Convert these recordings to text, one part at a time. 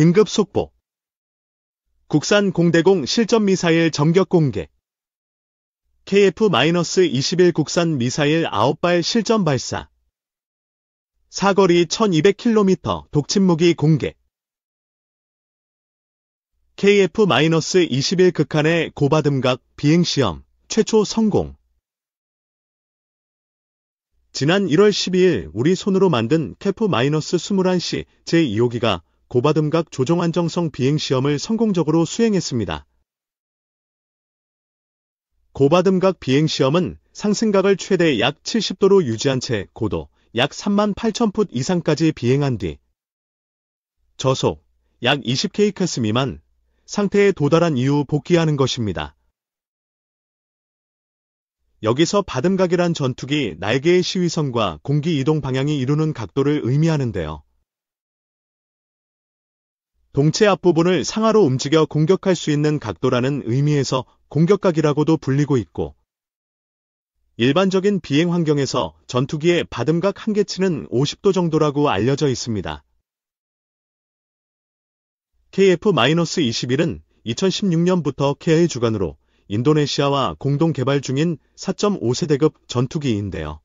긴급 속보. 국산 공대공 실전 미사일 전격 공개. KF-21 국산 미사일 9발 실전 발사. 사거리 1200km 독침 무기 공개. KF-21 극한의 고바듬각 비행시험 최초 성공. 지난 1월 12일 우리 손으로 만든 k f 2 1 c 제2호기가 고바듬각 조종안정성 비행시험을 성공적으로 수행했습니다. 고바듬각 비행시험은 상승각을 최대 약 70도로 유지한 채 고도 약 3만 8천 풋 이상까지 비행한 뒤 저속 약 20km 미만 상태에 도달한 이후 복귀하는 것입니다. 여기서 바듬각이란 전투기 날개의 시위선과 공기 이동 방향이 이루는 각도를 의미하는데요. 동체 앞부분을 상하로 움직여 공격할 수 있는 각도라는 의미에서 공격각이라고도 불리고 있고 일반적인 비행 환경에서 전투기의 받음각 한계치는 50도 정도라고 알려져 있습니다. KF-21은 2016년부터 k 의주간으로 인도네시아와 공동 개발 중인 4.5세대급 전투기인데요.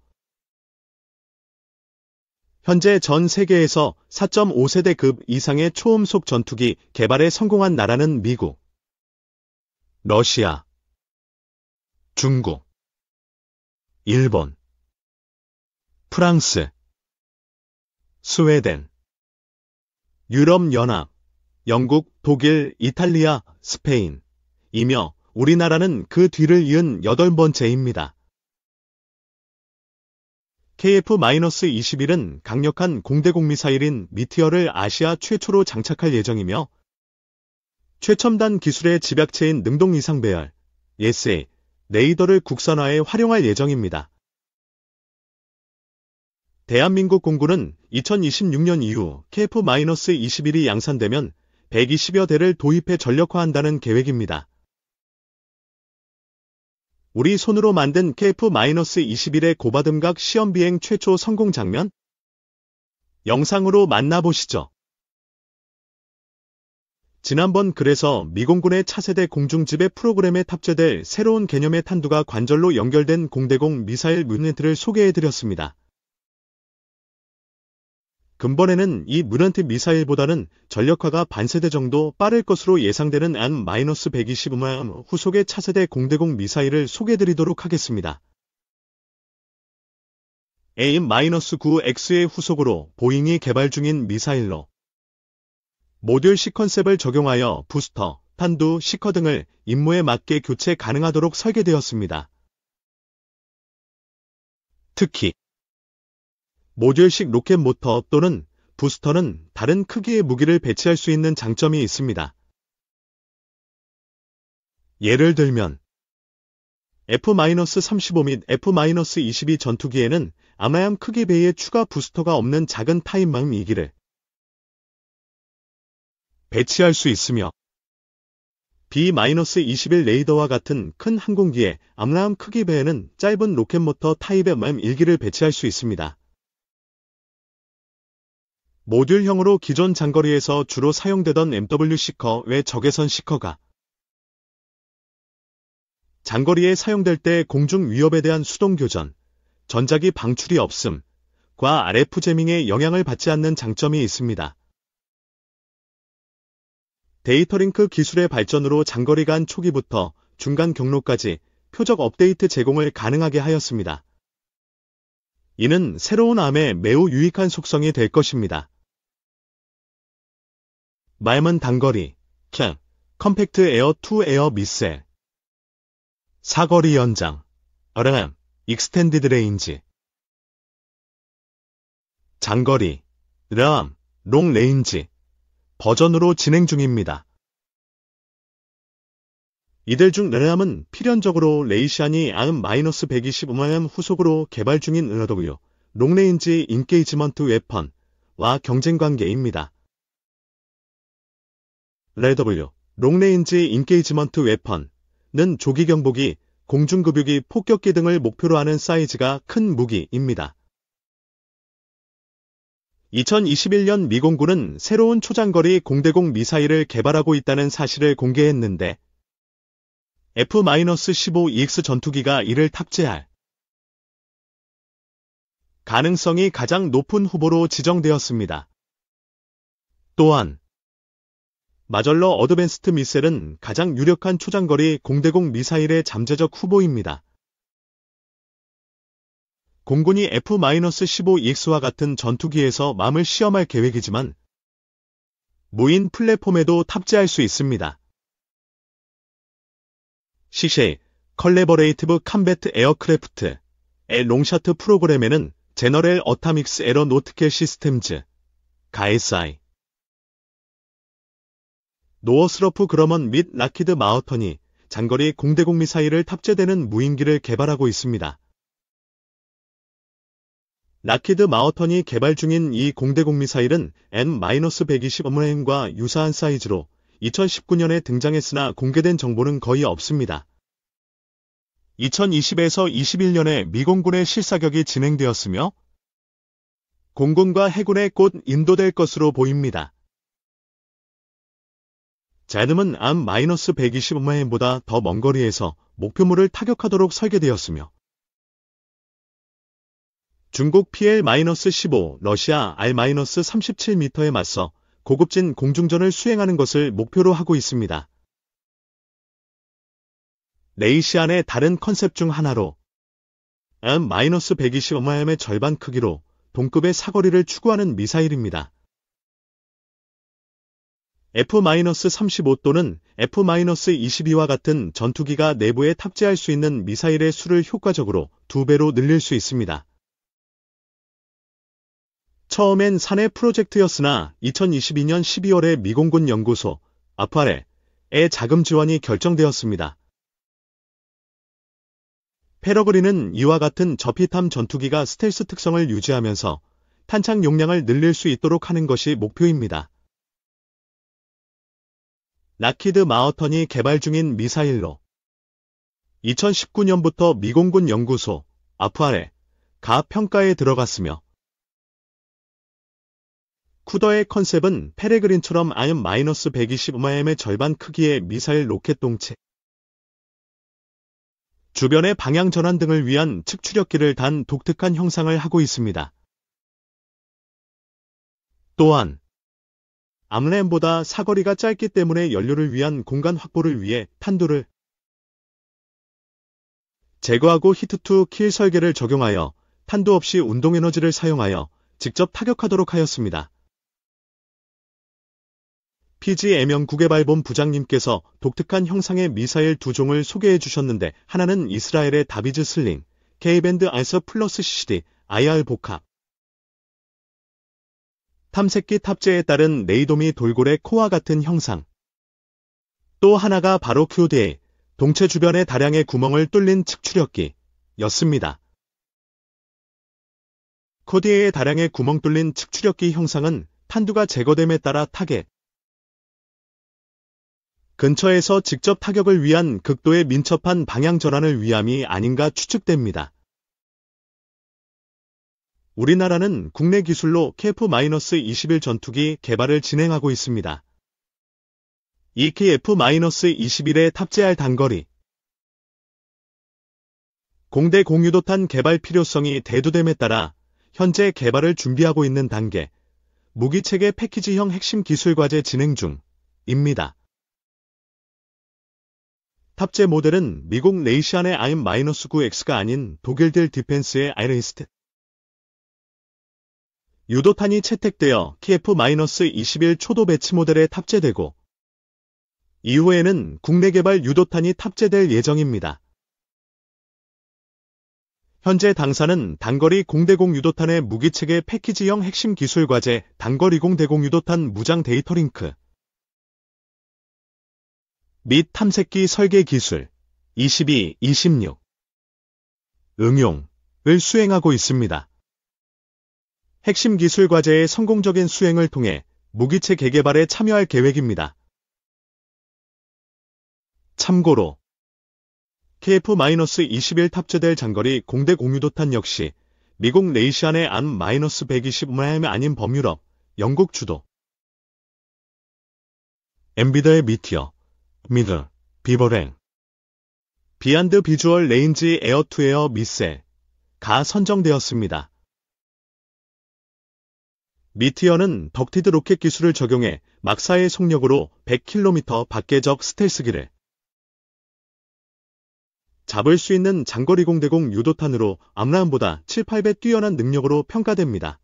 현재 전 세계에서 4.5세대급 이상의 초음속 전투기 개발에 성공한 나라는 미국, 러시아, 중국, 일본, 프랑스, 스웨덴, 유럽연합, 영국, 독일, 이탈리아, 스페인, 이며 우리나라는 그 뒤를 이은 여덟 번째입니다. KF-21은 강력한 공대공 미사일인 미티어를 아시아 최초로 장착할 예정이며 최첨단 기술의 집약체인 능동 이상 배열, SA 레이더를 국산화에 활용할 예정입니다. 대한민국 공군은 2026년 이후 KF-21이 양산되면 120여 대를 도입해 전력화한다는 계획입니다. 우리 손으로 만든 KF-21의 고바듬각 시험비행 최초 성공 장면? 영상으로 만나보시죠. 지난번 그래서 미공군의 차세대 공중지배 프로그램에 탑재될 새로운 개념의 탄두가 관절로 연결된 공대공 미사일 뮤유닛를 소개해드렸습니다. 근본에는 이 문안트 미사일보다는 전력화가 반세대 정도 빠를 것으로 예상되는 안-125만 후속의 차세대 공대공 미사일을 소개드리도록 해 하겠습니다. AIM-9X의 후속으로 보잉이 개발 중인 미사일로 모듈 시컨셉을 적용하여 부스터, 탄두, 시커 등을 임무에 맞게 교체 가능하도록 설계되었습니다. 특히 모듈식 로켓 모터 또는 부스터는 다른 크기의 무기를 배치할 수 있는 장점이 있습니다. 예를 들면 F-35 및 F-22 전투기에는 아마얌 크기 배의 추가 부스터가 없는 작은 타임망 미기를 배치할 수 있으며 B-21 레이더와 같은 큰 항공기에 암라함 크기 배에는 짧은 로켓모터 타입의 맘 1기를 배치할 수 있습니다. 모듈형으로 기존 장거리에서 주로 사용되던 MW 시커 외 적외선 시커가 장거리에 사용될 때 공중 위협에 대한 수동 교전, 전자기 방출이 없음, 과 RF 제밍에 영향을 받지 않는 장점이 있습니다. 데이터링크 기술의 발전으로 장거리 간 초기부터 중간 경로까지 표적 업데이트 제공을 가능하게 하였습니다. 이는 새로운 암에 매우 유익한 속성이 될 것입니다. 말문 단거리, 캔, 컴팩트 에어 투 에어 미셀. 사거리 연장, RM, 익스텐디드 레인지. 장거리, RAM, 롱 레인지 버전으로 진행 중입니다. 이들 중르암은 필연적으로 레이시안이 아음 125mm 후속으로 개발 중인 은하도구요 롱레인지 인게이지먼트 웨펀와 경쟁관계입니다. 레W, 롱레인지 인게이지먼트 웨펀는 조기 경보기, 공중급유기 폭격기 등을 목표로 하는 사이즈가 큰 무기입니다. 2021년 미공군은 새로운 초장거리 공대공 미사일을 개발하고 있다는 사실을 공개했는데 F-15EX 전투기가 이를 탑재할 가능성이 가장 높은 후보로 지정되었습니다. 또한 마절러 어드밴스트 미셀은 가장 유력한 초장거리 공대공 미사일의 잠재적 후보입니다. 공군이 F-15EX와 같은 전투기에서 맘을 시험할 계획이지만 무인 플랫폼에도 탑재할 수 있습니다. 시쉐, 컬래버레이티브캄베트 에어크래프트, 의롱샷트 프로그램에는 제너럴 어타믹스 에러노티켈 시스템즈, 가에사이, 노어스러프 그러먼 및 라키드 마우턴이 장거리 공대공 미사일을 탑재되는 무인기를 개발하고 있습니다. 라키드 마우턴이 개발 중인 이 공대공 미사일은 N-120 어머행과 유사한 사이즈로 2019년에 등장했으나 공개된 정보는 거의 없습니다. 2020에서 21년에 미공군의 실사격이 진행되었으며 공군과 해군의 곧 인도될 것으로 보입니다. 제드은 암 125마일보다 더 먼 거리에서 목표물을 타격하도록 설계되었으며 중국 PL-15, 러시아 R-37m에 맞서 고급진 공중전을 수행하는 것을 목표로 하고 있습니다. 레이시안의 다른 컨셉 중 하나로 M-125mm의 절반 크기로 동급의 사거리를 추구하는 미사일입니다. F-35 또는 F-22와 같은 전투기가 내부에 탑재할 수 있는 미사일의 수를 효과적으로 두배로 늘릴 수 있습니다. 처음엔 사내 프로젝트였으나 2022년 12월에 미공군 연구소 아파레의 자금 지원이 결정되었습니다. 페러그린은 이와 같은 저피탐 전투기가 스텔스 특성을 유지하면서 탄창 용량을 늘릴 수 있도록 하는 것이 목표입니다. 라키드 마어턴이 개발 중인 미사일로 2019년부터 미공군 연구소 아프아레 가 평가에 들어갔으며 쿠더의 컨셉은 페레그린처럼 아연 마이너스 125mm의 절반 크기의 미사일 로켓 동체 주변의 방향 전환 등을 위한 측추력기를 단 독특한 형상을 하고 있습니다. 또한 암렌보다 사거리가 짧기 때문에 연료를 위한 공간 확보를 위해 탄도를 제거하고 히트2킬 설계를 적용하여 탄도 없이 운동에너지를 사용하여 직접 타격하도록 하였습니다. p g m 형 국외발본 부장님께서 독특한 형상의 미사일 두 종을 소개해 주셨는데 하나는 이스라엘의 다비즈 슬링, k 밴드 알서 플러스 c CD, IR 복합, 탐색기 탑재에 따른 레이돔이 돌고래 코와 같은 형상. 또 하나가 바로 큐데이, 동체 주변에 다량의 구멍을 뚫린 측추력기, 였습니다. 코디에의 다량의 구멍 뚫린 측추력기 형상은 탄두가 제거됨에 따라 타겟. 근처에서 직접 타격을 위한 극도의 민첩한 방향 전환을 위함이 아닌가 추측됩니다. 우리나라는 국내 기술로 KF-21 전투기 개발을 진행하고 있습니다. e KF-21에 탑재할 단거리 공대 공유도탄 개발 필요성이 대두됨에 따라 현재 개발을 준비하고 있는 단계 무기체계 패키지형 핵심 기술과제 진행 중입니다. 탑재 모델은 미국 레이시안의 i 임9 x 가 아닌 독일들 디펜스의 아이리스트 유도탄이 채택되어 KF-21 초도 배치 모델에 탑재되고 이후에는 국내 개발 유도탄이 탑재될 예정입니다. 현재 당사는 단거리 공대공 유도탄의 무기체계 패키지형 핵심 기술 과제 단거리 공대공 유도탄 무장 데이터링크 및 탐색기 설계 기술 22, 26 응용을 수행하고 있습니다. 핵심 기술 과제의 성공적인 수행을 통해 무기체 개개발에 참여할 계획입니다. 참고로 KF-21 탑재될 장거리 공대 공유도탄 역시 미국 레이시안의 안-120mm 아닌 범유럽, 영국 주도 엔비더의 미티어, 미드 비버랭 비안드 비주얼 레인지 에어투에어 미셀 가 선정되었습니다. 미티어는 덕티드 로켓 기술을 적용해 막사의 속력으로 100km 밖의 적 스텔스기를 잡을 수 있는 장거리 공대공 유도탄으로 암라함보다 7, 8배 뛰어난 능력으로 평가됩니다.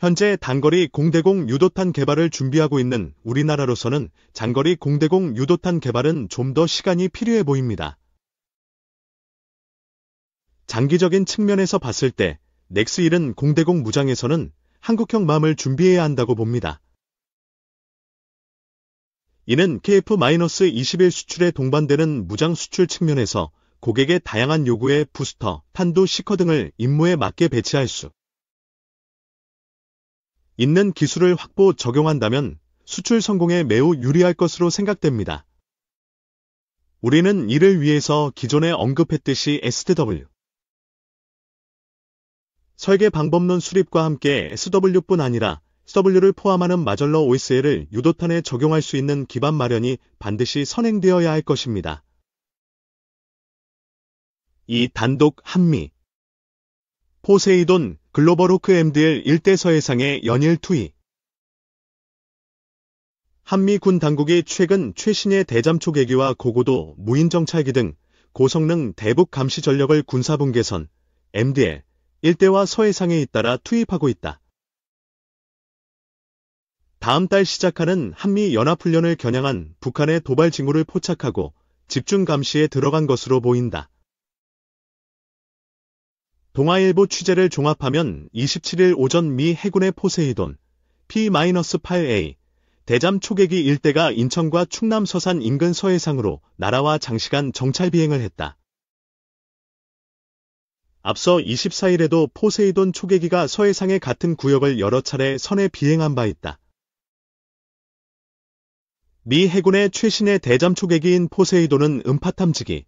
현재 단거리 공대공 유도탄 개발을 준비하고 있는 우리나라로서는 장거리 공대공 유도탄 개발은 좀 더 시간이 필요해 보입니다. 장기적인 측면에서 봤을 때 넥스1은 공대공 무장에서는 한국형 맘을 준비해야 한다고 봅니다. 이는 KF-21 수출에 동반되는 무장 수출 측면에서 고객의 다양한 요구에 부스터, 탄도 시커 등을 임무에 맞게 배치할 수 있는 기술을 확보 적용한다면 수출 성공에 매우 유리할 것으로 생각됩니다. 우리는 이를 위해서 기존에 언급했듯이 STW 설계 방법론 수립과 함께 SW뿐 아니라 s W를 포함하는 마절러 OSL을 유도탄에 적용할 수 있는 기반 마련이 반드시 선행되어야 할 것입니다. 이 단독 한미 포세이돈 글로벌 호크 MDL 1대 서해상의 연일 투이 한미 군 당국이 최근 최신의 대잠초 계기와 고고도 무인정찰기 등 고성능 대북 감시 전력을 군사분 계선, MDL, 일대와 서해상에 잇따라 투입하고 있다. 다음 달 시작하는 한미 연합훈련을 겨냥한 북한의 도발 징후를 포착하고 집중 감시에 들어간 것으로 보인다. 동아일보 취재를 종합하면 27일 오전 미 해군의 포세이돈 P-8A 대잠 초계기 일대가 인천과 충남 서산 인근 서해상으로 나라와 장시간 정찰 비행을 했다. 앞서 24일에도 포세이돈 초계기가 서해상의 같은 구역을 여러 차례 선에 비행한 바 있다. 미 해군의 최신의 대잠 초계기인 포세이돈은 음파 탐지기,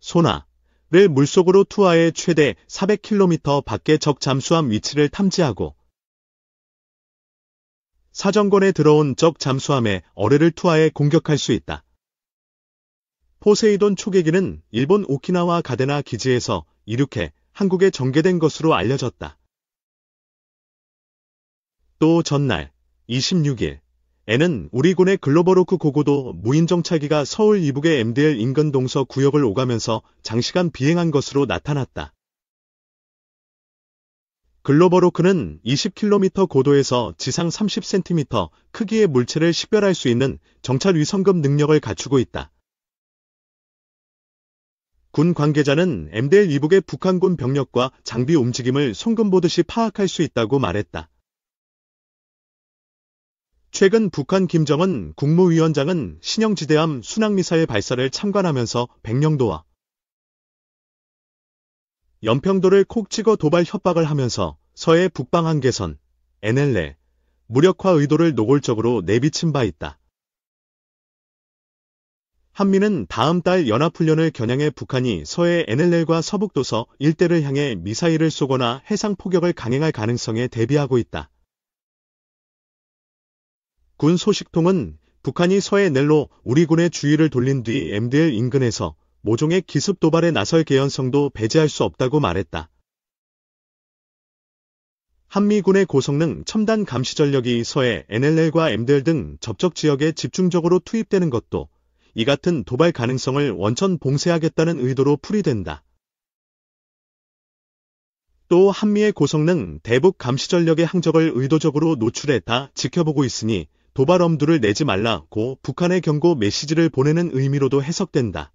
소나를 물속으로 투하해 최대 400km 밖의 적 잠수함 위치를 탐지하고 사정권에 들어온 적 잠수함에 어뢰를 투하해 공격할 수 있다. 포세이돈 초계기는 일본 오키나와 가데나 기지에서 이륙해 한국에 전개된 것으로 알려졌다. 또 전날 26일 에는 우리군의 글로버로크 고고도 무인정차기가 서울 이북의 MDL 인근 동서 구역을 오가면서 장시간 비행한 것으로 나타났다. 글로버로크는 20km 고도에서 지상 30cm 크기의 물체를 식별할 수 있는 정찰 위성급 능력을 갖추고 있다. 군 관계자는 엠델 이북의 북한군 병력과 장비 움직임을 송금보듯이 파악할 수 있다고 말했다. 최근 북한 김정은 국무위원장은 신형지대함 순항미사일 발사를 참관하면서 백령도와 연평도를 콕 찍어 도발 협박을 하면서 서해 북방 한계선, NLL, 무력화 의도를 노골적으로 내비친 바 있다. 한미는 다음 달 연합훈련을 겨냥해 북한이 서해 NLL과 서북도서 일대를 향해 미사일을 쏘거나 해상 포격을 강행할 가능성에 대비하고 있다. 군 소식통은 북한이 서해 넬로 우리 군의 주의를 돌린 뒤 MDL 인근에서 모종의 기습 도발에 나설 개연성도 배제할 수 없다고 말했다. 한미군의 고성능 첨단 감시 전력이 서해 NLL과 MDL 등 접촉 지역에 집중적으로 투입되는 것도 이 같은 도발 가능성을 원천 봉쇄하겠다는 의도로 풀이된다. 또 한미의 고성능 대북 감시 전력의 항적을 의도적으로 노출해 다 지켜보고 있으니 도발 엄두를 내지 말라고 북한의 경고 메시지를 보내는 의미로도 해석된다.